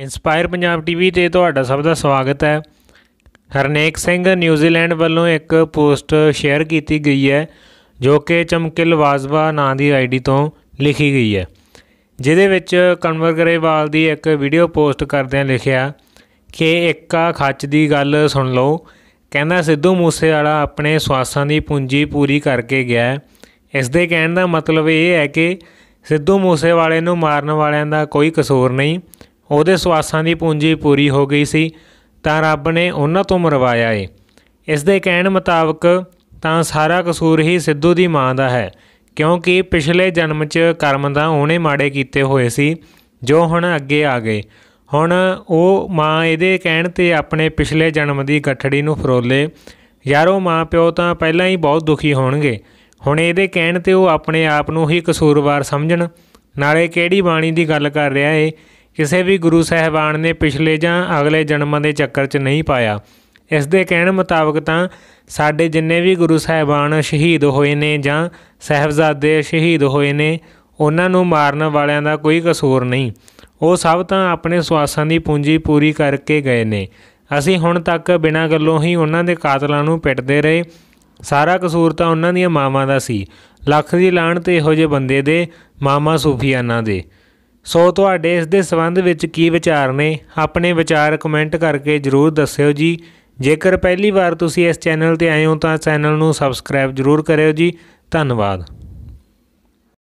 inspire Punjab TV ਤੇ ਤੁਹਾਡਾ ਸਭ ਦਾ ਸਵਾਗਤ ਹੈ ਹਰਨੇਕ ਸਿੰਘ ਨਿਊਜ਼ੀਲੈਂਡ ਵੱਲੋਂ ਇੱਕ ਪੋਸਟ ਸ਼ੇਅਰ ਕੀਤੀ ਗਈ ਹੈ ਜੋ ਕਿ ਚਮਕਿਲ ਵਾਜ਼ਵਾ ਨਾਂ ਦੀ ਆਈਡੀ ਤੋਂ ਲਿਖੀ ਗਈ ਹੈ ਜਿਹਦੇ ਵਿੱਚ ਕਨਵਰ ਗਰੇਵਾਲ ਦੀ ਇੱਕ ਵੀਡੀਓ ਪੋਸਟ ਕਰਦਿਆਂ ਲਿਖਿਆ ਕਿ ਇੱਕਾ ਖੱਚ ਦੀ ਗੱਲ ਸੁਣ ਲਓ ਕਹਿੰਦਾ ਸਿੱਧੂ ਮੂਸੇਵਾਲਾ ਆਪਣੇ ਸਵਾਸਾਂ ਦੀ ਪੂੰਜੀ ਪੂਰੀ ਕਰਕੇ ਗਿਆ ਇਸ ਦੇ ਕਹਿਣ ਦਾ ਮਤਲਬ ਇਹ ਹੈ ਕਿ ਸਿੱਧੂ ਮੂਸੇਵਾਲੇ ਨੂੰ ਮਾਰਨ ਵਾਲਿਆਂ ਦਾ ਕੋਈ ਕਸੂਰ ਨਹੀਂ ਉਹਦੇ ਸਵਾਸਾਂ ਦੀ ਪੂੰਜੀ ਪੂਰੀ ਹੋ ਗਈ ਸੀ ਤਾਂ ਰੱਬ ਨੇ ਉਹਨਾਂ ਤੋਂ ਮਰਵਾਇਆ ਏ ਇਸ ਦੇ ਕਹਿਣ ਮੁਤਾਬਕ ਤਾਂ ਸਾਰਾ ਕਸੂਰ ਹੀ ਸਿੱਧੂ ਦੀ ਮਾਂ ਦਾ ਹੈ ਕਿਉਂਕਿ ਪਿਛਲੇ ਜਨਮ 'ਚ ਕਰਮ ਦਾ ਉਹਨੇ ਮਾੜੇ ਕੀਤੇ ਹੋਏ ਸੀ ਜੋ ਹੁਣ ਅੱਗੇ ਆ ਗਏ ਹੁਣ ਉਹ ਮਾਂ ਇਹਦੇ ਕਹਿਣ ਤੇ ਆਪਣੇ ਪਿਛਲੇ ਜਨਮ ਦੀ ਗੱਠੜੀ ਨੂੰ ਫਰੋਲੇ ਯਾਰੋ ਮਾਂ ਪਿਓ ਤਾਂ ਪਹਿਲਾਂ ਹੀ ਬਹੁਤ ਦੁਖੀ ਹੋਣਗੇ ਹੁਣ ਇਹਦੇ ਕਹਿਣ ਤੇ ਉਹ ਆਪਣੇ ਆਪ ਨੂੰ ਹੀ ਕਸੂਰਵਾਰ ਸਮਝਣ ਨਾਲੇ ਕਿਹੜੀ ਬਾਣੀ ਦੀ ਗੱਲ ਕਰ ਰਿਹਾ ਏ ਕਿਸੇ ਵੀ ਗੁਰੂ ਸਹਿਬਾਨ ਨੇ ਪਿਛਲੇ ਜਾਂ ਅਗਲੇ ਜਨਮਾਂ ਦੇ ਚੱਕਰ 'ਚ ਨਹੀਂ ਪਾਇਆ ਇਸ ਦੇ ਕਹਿਣ ਮੁਤਾਬਕ ਤਾਂ ਸਾਡੇ ਜਿੰਨੇ ਵੀ ਗੁਰੂ ਸਾਹਿਬਾਨ ਸ਼ਹੀਦ ਹੋਏ ਨੇ ਜਾਂ ਸਹਿਬਜ਼ਾਦੇ ਸ਼ਹੀਦ ਹੋਏ ਨੇ ਉਹਨਾਂ ਨੂੰ ਮਾਰਨ ਵਾਲਿਆਂ ਦਾ ਕੋਈ ਕਸੂਰ ਨਹੀਂ ਉਹ ਸਭ ਤਾਂ ਆਪਣੇ ਸਵਾਸਾਂ ਦੀ ਪੂੰਜੀ ਪੂਰੀ ਕਰਕੇ ਗਏ ਨੇ ਅਸੀਂ ਹੁਣ ਤੱਕ ਬਿਨਾਂ ਗੱਲੋਂ ਹੀ ਉਹਨਾਂ ਦੇ ਕਾਤਲਾਂ ਨੂੰ ਪਿੱਟਦੇ ਰਹੇ ਸਾਰਾ ਕਸੂਰ ਤਾਂ ਉਹਨਾਂ ਦੀਆਂ ਮਾਵਾਂ ਦਾ ਸੀ ਲੱਖ ਦੀ ਲਾਣ ਤੇ ਇਹੋ ਜਿਹੇ ਬੰਦੇ ਦੇ ਮਾਮਾ ਸੂਫੀਆਨਾ ਦੇ ਸੋ ਤੁਹਾਡੇ ਇਸ ਦੇ ਸੰਬੰਧ ਵਿੱਚ ਕੀ ਵਿਚਾਰ ਨੇ ਆਪਣੇ ਵਿਚਾਰ ਕਮੈਂਟ ਕਰਕੇ ਜਰੂਰ ਦੱਸਿਓ ਜੀ ਜੇਕਰ ਪਹਿਲੀ ਵਾਰ ਤੁਸੀਂ ਇਸ ਚੈਨਲ ਤੇ ਆਏ ਹੋ ਤਾਂ ਚੈਨਲ ਨੂੰ ਸਬਸਕ੍ਰਾਈਬ ਜਰੂਰ ਕਰਿਓ ਜੀ ਧੰਨਵਾਦ